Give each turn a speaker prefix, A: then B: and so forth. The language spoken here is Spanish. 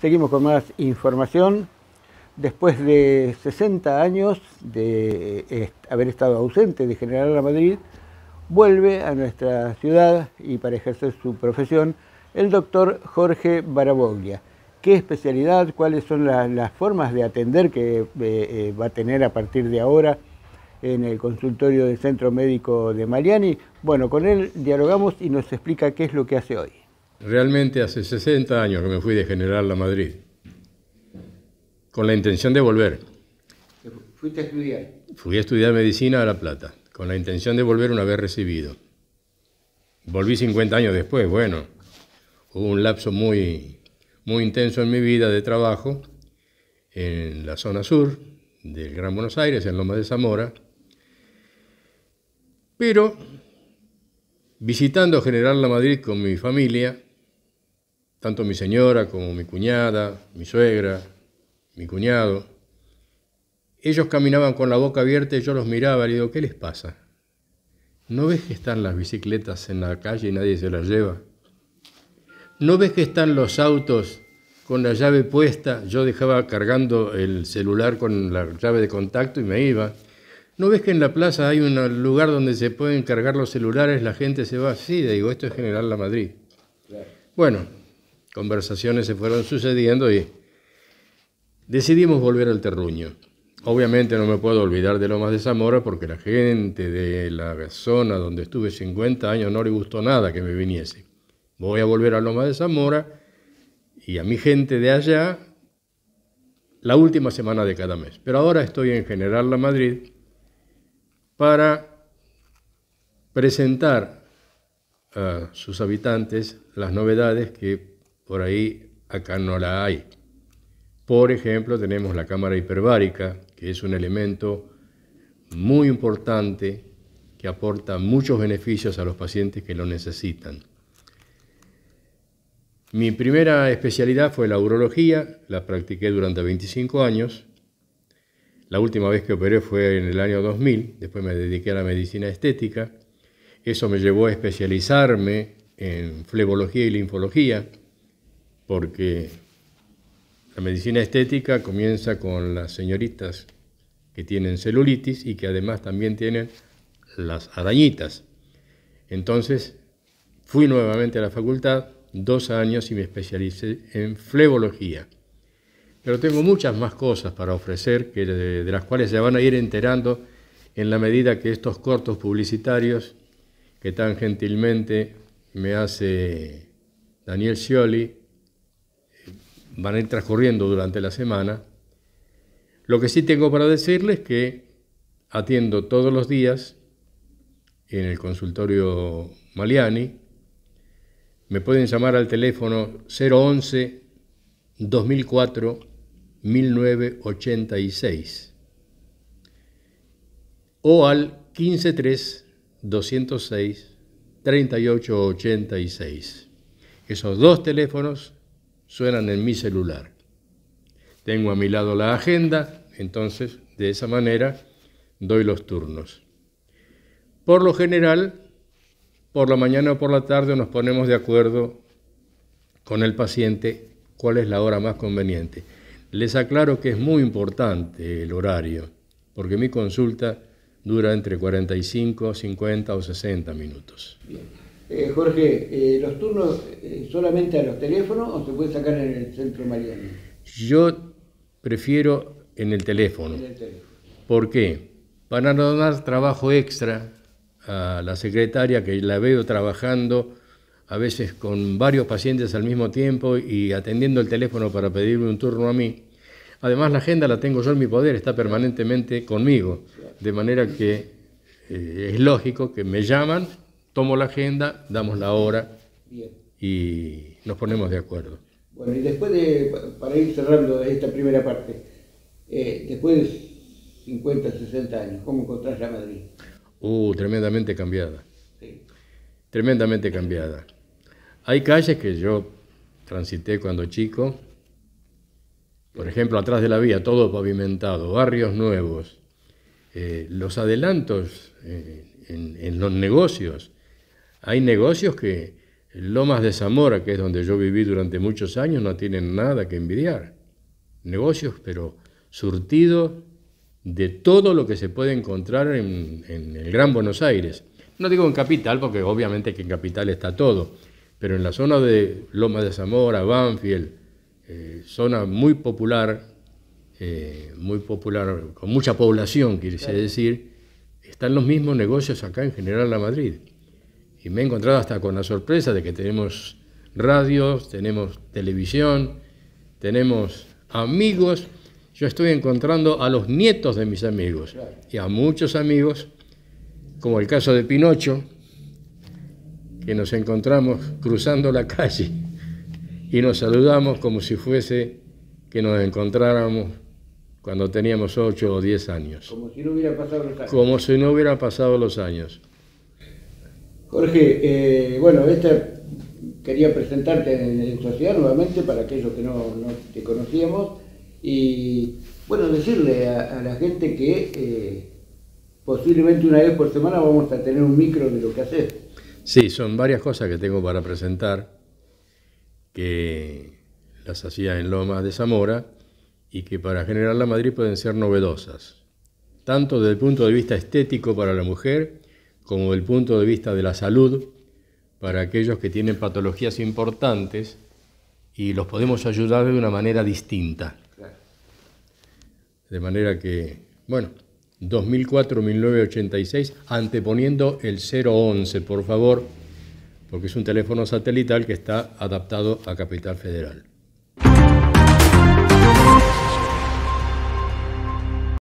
A: Seguimos con más información. Después de 60 años de haber estado ausente de General de Madrid, vuelve a nuestra ciudad y para ejercer su profesión el doctor Jorge Baraboglia. ¿Qué especialidad? ¿Cuáles son las formas de atender que eh, eh, va a tener a partir de ahora en el consultorio del Centro Médico de Mariani? Bueno, con él dialogamos y nos explica qué es lo que hace hoy.
B: Realmente hace 60 años que me fui de general La Madrid, con la intención de volver.
A: ¿Fuiste a estudiar?
B: Fui a estudiar medicina a La Plata, con la intención de volver una vez recibido. Volví 50 años después, bueno, hubo un lapso muy, muy intenso en mi vida de trabajo en la zona sur del Gran Buenos Aires, en Loma de Zamora, pero visitando General La Madrid con mi familia, tanto mi señora como mi cuñada, mi suegra, mi cuñado. Ellos caminaban con la boca abierta y yo los miraba y digo, ¿qué les pasa? ¿No ves que están las bicicletas en la calle y nadie se las lleva? ¿No ves que están los autos con la llave puesta? Yo dejaba cargando el celular con la llave de contacto y me iba. ¿No ves que en la plaza hay un lugar donde se pueden cargar los celulares? La gente se va así, digo, esto es General La Madrid. Bueno, conversaciones se fueron sucediendo y decidimos volver al terruño. Obviamente no me puedo olvidar de Lomas de Zamora porque la gente de la zona donde estuve 50 años no le gustó nada que me viniese. Voy a volver a Lomas de Zamora y a mi gente de allá la última semana de cada mes. Pero ahora estoy en General La Madrid para presentar a sus habitantes las novedades que por ahí acá no la hay. Por ejemplo, tenemos la cámara hiperbárica, que es un elemento muy importante que aporta muchos beneficios a los pacientes que lo necesitan. Mi primera especialidad fue la urología, la practiqué durante 25 años. La última vez que operé fue en el año 2000, después me dediqué a la medicina estética. Eso me llevó a especializarme en flebología y linfología, porque la medicina estética comienza con las señoritas que tienen celulitis y que además también tienen las arañitas. Entonces fui nuevamente a la facultad dos años y me especialicé en flebología. Pero tengo muchas más cosas para ofrecer que de, las cuales se van a ir enterando en la medida que estos cortos publicitarios que tan gentilmente me hace Daniel Scioli van a ir transcurriendo durante la semana. Lo que sí tengo para decirles que atiendo todos los días en el consultorio Maliani. Me pueden llamar al teléfono 011 2004 1986 o al 153 206 3886. Esos dos teléfonos suenan en mi celular. Tengo a mi lado la agenda, entonces de esa manera doy los turnos. Por lo general, por la mañana o por la tarde nos ponemos de acuerdo con el paciente cuál es la hora más conveniente. Les aclaro que es muy importante el horario, porque mi consulta dura entre 45, 50 o 60 minutos.
A: Eh, Jorge, eh, ¿los turnos eh, solamente a los teléfonos o se puede sacar en el centro mariano?
B: Yo prefiero en el teléfono. En ¿Por qué? Para no dar trabajo extra a la secretaria que la veo trabajando a veces con varios pacientes al mismo tiempo y atendiendo el teléfono para pedirme un turno a mí. Además la agenda la tengo yo en mi poder, está permanentemente conmigo, de manera que es lógico que me llaman tomo la agenda, damos la hora y nos ponemos de acuerdo.
A: Bueno, y después de, para ir cerrando esta primera parte, eh, después de 50, 60 años, ¿cómo encontrás la Madrid?
B: Uh, tremendamente cambiada. Sí. Tremendamente cambiada. Hay calles que yo transité cuando chico, por ejemplo, atrás de la vía, todo pavimentado, barrios nuevos, eh, los adelantos eh, en, los negocios, hay negocios que Lomas de Zamora, que es donde yo viví durante muchos años, no tienen nada que envidiar. Negocios, pero surtidos de todo lo que se puede encontrar en, el Gran Buenos Aires. No digo en capital, porque obviamente que en capital está todo, pero en la zona de Lomas de Zamora, Banfield, eh, zona muy popular, eh, muy popular, con mucha población, quiere decir, están los mismos negocios acá en General La Madrid y me he encontrado hasta con la sorpresa de que tenemos radios, tenemos televisión, tenemos amigos. Yo estoy encontrando a los nietos de mis amigos y a muchos amigos, como el caso de Pinocho, que nos encontramos cruzando la calle y nos saludamos como si fuese que nos encontráramos cuando teníamos 8 o 10 años.
A: Como si no hubiera pasado los años. Como
B: si no pasado los años.
A: Jorge, eh, bueno, esta quería presentarte en, la sociedad nuevamente para aquellos que no, te conocíamos y bueno, decirle a, la gente que eh, posiblemente una vez por semana vamos a tener un micro de lo que haces.
B: Sí, son varias cosas que tengo para presentar que las hacía en Lomas de Zamora y que para General La Madrid pueden ser novedosas, tanto desde el punto de vista estético para la mujer, como el punto de vista de la salud para aquellos que tienen patologías importantes y los podemos ayudar de una manera distinta. De manera que, bueno, 2004-1986, anteponiendo el 011, por favor, porque es un teléfono satelital que está adaptado a Capital Federal.